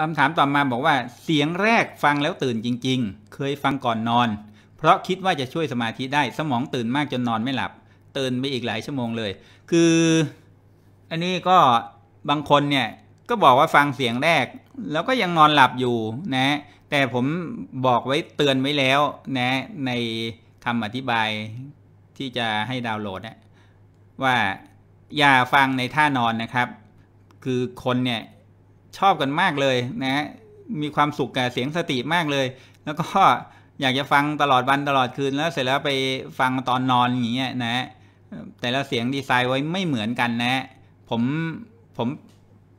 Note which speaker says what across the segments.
Speaker 1: คำถามต่อมาบอกว่าเสียงแรกฟังแล้วตื่นจริงๆ เคยฟังก่อนนอน เพราะคิดว่าจะช่วยสมาธิได้สมองตื่นมากจนนอนไม่หลับตื่นไปอีกหลายชั่วโมงเลย คือ อันนี้ก็บางคนเนี่ยก็บอกว่าฟังเสียงแรก แล้วก็ยังนอนหลับอยู่นะ แต่ผมบอกไว้เตือนไว้แล้วนะ ในคำอธิบายที่จะให้ดาวน์โหลดนะว่าอย่าฟังในท่านอนนะครับ คือคนเนี่ยชอบกันมากเลยนะฮะมีความสุขกับเสียงสติมากเลย แล้วก็อยากจะฟังตลอดวันตลอดคืน แล้วเสร็จแล้วไปฟังตอนนอนอย่างเงี้ย นะ แต่ละเสียงดีไซน์ไว้ไม่เหมือนกันนะ ผมผม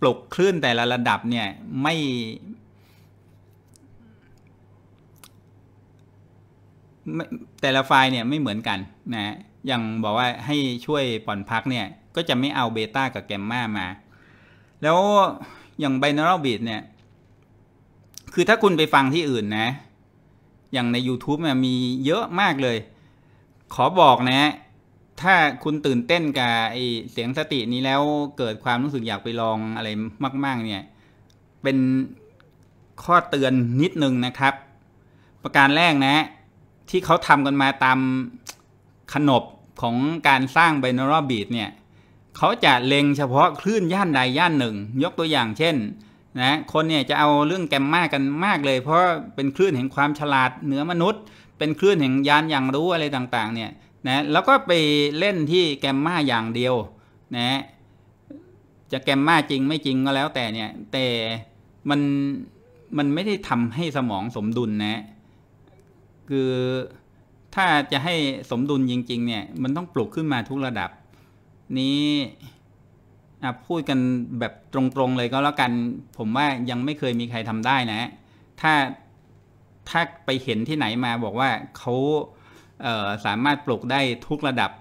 Speaker 1: ปลุกคลื่นแต่ละระดับเนี่ย ไม่ แต่ละไฟล์เนี่ยไม่เหมือนกัน นะอย่างบอกว่าให้ช่วยผ่อนพักเนี่ย ก็จะไม่เอาเบต้ากับแกมมามา แล้วอย่าง binaural beat เนี่ย คือถ้าคุณไปฟังที่อื่นนะ อย่างใน YouTube เนี่ยมีเยอะมากเลย ขอบอกนะ ถ้าคุณตื่นเต้นกับไอเสียงสตินี้แล้วเกิดความรู้สึกอยากไปลองอะไรมากๆ เนี่ย เป็นข้อเตือนนิดนึงนะครับ ประการแรกนะ ที่เขาทำกันมาตามขนบของการสร้าง binaural beat เนี่ยเขาจะเล็งเฉพาะคลื่นย่านใดย่านหนึ่งยกตัวอย่างเช่นนะคนเนี่ยจะเอาเรื่องแกมมากันมากเลย เพราะเป็นคลื่นแห่งความฉลาดเหนือมนุษย์ เป็นคลื่นแห่งยานอย่างรู้อะไรต่างๆเนี่ยนะแล้วก็ไปเล่นที่แกมมาอย่างเดียวนะจะแกมมาจริงไม่จริงก็แล้วแต่เนี่ยแต่มันมันไม่ได้ทำให้สมองสมดุลนะคือถ้าจะให้สมดุลจริงๆเนี่ยมันต้องปลุกขึ้นมาทุกระดับนี้พูดกันแบบตรงๆเลยก็แล้วกันผมว่ายังไม่เคยมีใครทำได้นะ ถ้าถ้าไปเห็นที่ไหนมาบอกว่าเขาเสามารถปลูกได้ทุกระดับ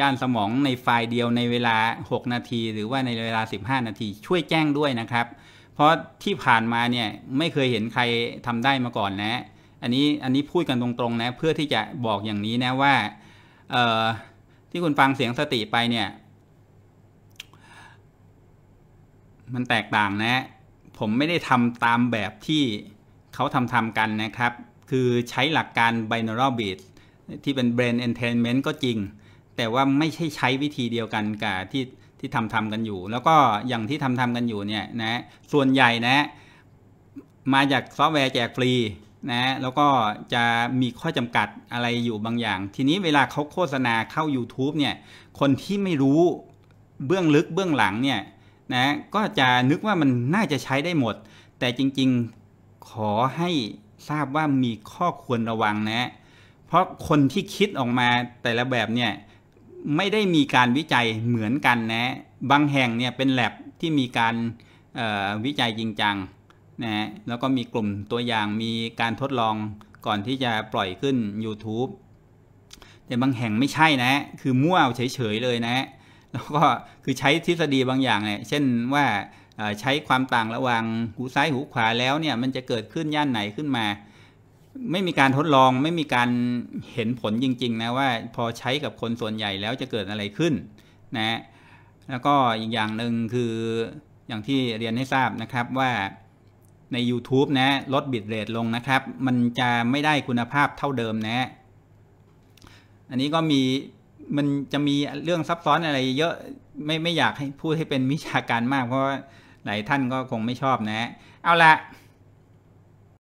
Speaker 1: ย่านสมองในไฟล์เดียวในเวลา 6 นาที หรือว่าในเวลา 15 นาที ช่วยแจ้งด้วยนะครับ เพราะที่ผ่านมาเนี่ยไม่เคยเห็นใครทำได้มาก่อนนะ อันนี้อันนี้พูดกันตรงๆนะเพื่อที่จะบอกอย่างนี้นะว่าที่คุณฟังเสียงสติไปเนี่ยมันแตกต่างนะ ผมไม่ได้ทำตามแบบที่เขาทำทำกันนะครับ คือใช้หลักการ binaural beat ที่เป็น brain entertainment ก็จริง แต่ว่าไม่ใช่ใช้วิธีเดียวกันกับที่ที่ทำทำกันอยู่ แล้วก็อย่างที่ทำทำกันอยู่เนี่ยนะส่วนใหญ่นะ มาจากซอฟต์แวร์แจกฟรีนะแล้วก็จะมีข้อจำกัดอะไรอยู่บางอย่าง ทีนี้เวลาเขาโฆษณาเข้า YouTube เนี่ย คนที่ไม่รู้เบื้องลึกเบื้องหลังเนี่ยนะก็จะนึกว่ามันน่าจะใช้ได้หมด แต่จริงๆขอให้ทราบว่ามีข้อควรระวังนะ เพราะคนที่คิดออกมาแต่ละแบบเนี่ยไม่ได้มีการวิจัยเหมือนกันนะ บางแห่งเนี่ยเป็นแลบที่มีการวิจัยจริงจังนะแล้วก็มีกลุ่มตัวอย่างมีการทดลองก่อนที่จะปล่อยขึ้น YouTube แต่บางแห่งไม่ใช่นะ คือมั่วเฉยๆเลยนะแล้วก็ คือใช้ทฤษฎีบางอย่างเนี่ยเช่นว่าใช้ความต่างระหว่างหูซ้ายหูขวาแล้วเนี่ยมันจะเกิดขึ้นย่านไหนขึ้นมา ไม่มีการทดลองไม่มีการเห็นผลจริง ๆ นะ ว่าพอใช้กับคนส่วนใหญ่แล้วจะเกิดอะไรขึ้นนะ แล้วก็อีกอย่างหนึ่งคืออย่างที่เรียน ให้ ทราบนะครับว่าใน YouTube นะ ลดบิตเรทลงนะครับ มันจะไม่ได้คุณภาพเท่าเดิมนะ อันนี้ก็มีมันจะมีเรื่องซับซ้อนอะไรเยอะไม่ไม่อยากให้พูดให้เป็นวิชาการมาก เพราะว่าหลายท่านก็คงไม่ชอบนะ เอาละ